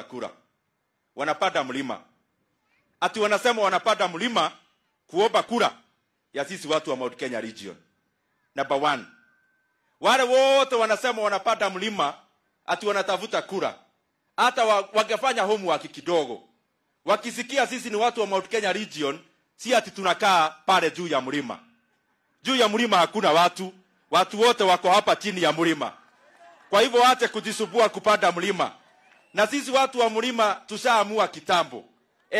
kura, wanapanda mlima ati wanasema wanapanda mlima kuomba kura ya sisi watu wa Mount Kenya region. Number one, wale wote wanasema wanapanda mlima ati wanatafuta kura, hata wa, wangefanya homework kidogo, wakisikia sisi ni watu wa Mount Kenya region, si ati tunakaa pale juu ya mlima. Juu ya mlima hakuna watu, watu wote wako hapa chini ya mlima. Kwa hivyo wate kujisubua kupanda mlima na sisi watu wa mlima tushaamua kitambo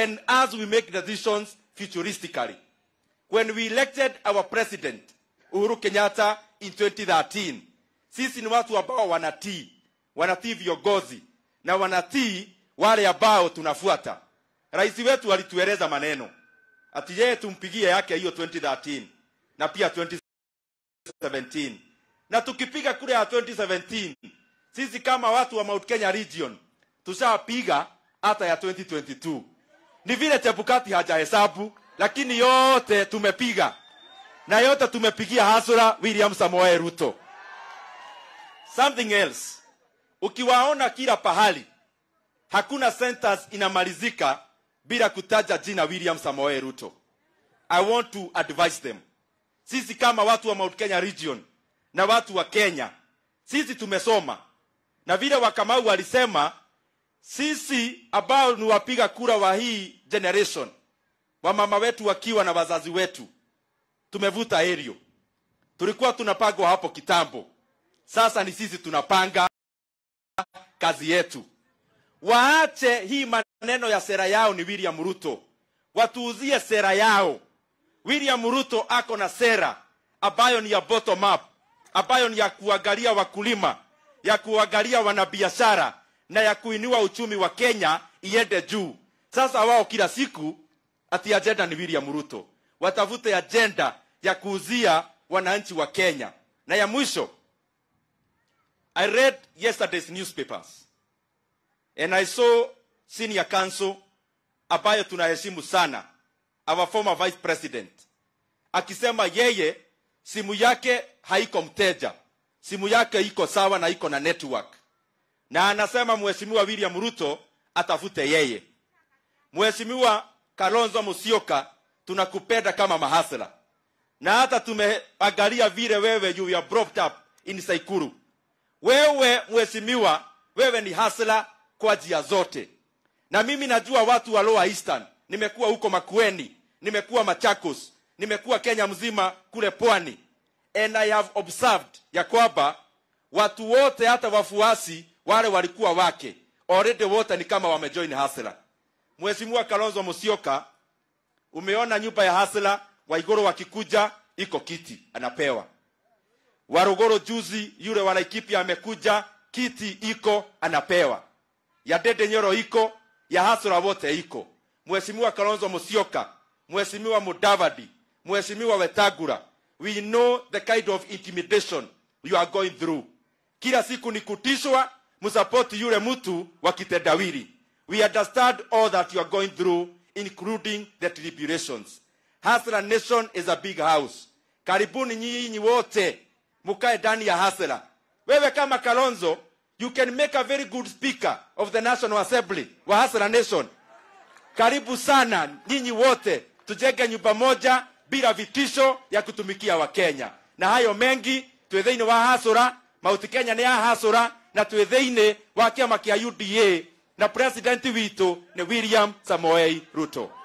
and as we make decisions futuristically when we elected our president uhuru kenyatta in 2013 sisi ni watu ambao wanatii wanatii viongozi na wanatii wale ambao tunafuata rais wetu alitueleza maneno ati yeye tumpigie yake hiyo 2013 na pia 2017 na tukipiga kura ya 2017 sisi kama watu wa Mount Kenya region tushapiga hata ya 2022 ni vile chebukati hajahesabu lakini yote tumepiga na yote tumepigia hasura william samoe ruto something else ukiwaona kila pahali hakuna sentence inamalizika bila kutaja jina william samoe ruto i want to advise them sisi kama watu wa mount kenya region na watu wa kenya sisi tumesoma na vile wakamau walisema sisi ambao ni wapiga kura wa hii generation, wamama wetu wakiwa na wazazi wetu, tumevuta erio. Tulikuwa tunapangwa hapo kitambo, sasa ni sisi tunapanga kazi yetu. Waache hii maneno ya sera yao, ni William Ruto, watuuzie sera yao. William Ruto ako na sera ambayo ni ya bottom up, ambayo ni ya kuangalia wakulima, ya kuangalia wanabiashara na ya kuinua uchumi wa Kenya iende juu. Sasa wao kila siku ati ajenda ni William Ruto, watafute ajenda ya kuuzia wananchi wa Kenya. Na ya mwisho, I read yesterday's newspapers and I saw senior counsel ambayo tunaheshimu sana our former vice president akisema yeye simu yake haiko mteja, simu yake iko sawa na iko na network na anasema mheshimiwa William Ruto atafute yeye. Mheshimiwa Kalonzo Musyoka, tunakupenda kama mahasla, na hata tumeangalia vile wewe you are brought up in Saikuru. Wewe mheshimiwa, wewe ni hasla kwa njia zote, na mimi najua watu wa Lower Eastern. Nimekuwa huko Makueni, nimekuwa Machakos, nimekuwa Kenya mzima kule pwani, and I have observed ya kwamba watu wote hata wafuasi wale walikuwa wake already wote ni kama wamejoin hasla mheshimiwa kalonzo musyoka umeona nyumba ya hasla waigoro wakikuja iko kiti anapewa warogoro juzi yule wanaikipia amekuja kiti iko anapewa ya dede nyoro iko ya hasla wote iko mheshimiwa kalonzo musyoka mheshimiwa mudavadi mheshimiwa wetagura we know the kind of intimidation you are going through kila siku ni kutishwa msapoti yule mtu wa kitendawili we understand all that you are going through including the tribulations hasra nation is a big house karibuni nyinyi wote mukae ndani ya hasra wewe kama kalonzo you can make a very good speaker of the national assembly wa hasra nation karibu sana nyinyi wote tujenge nyumba moja bila vitisho ya kutumikia wakenya na hayo mengi twithaini wa hasura mauti kenya ni ya hasura na twä thä wa kä kĩa uda na presidenti witå ni william samoei ruto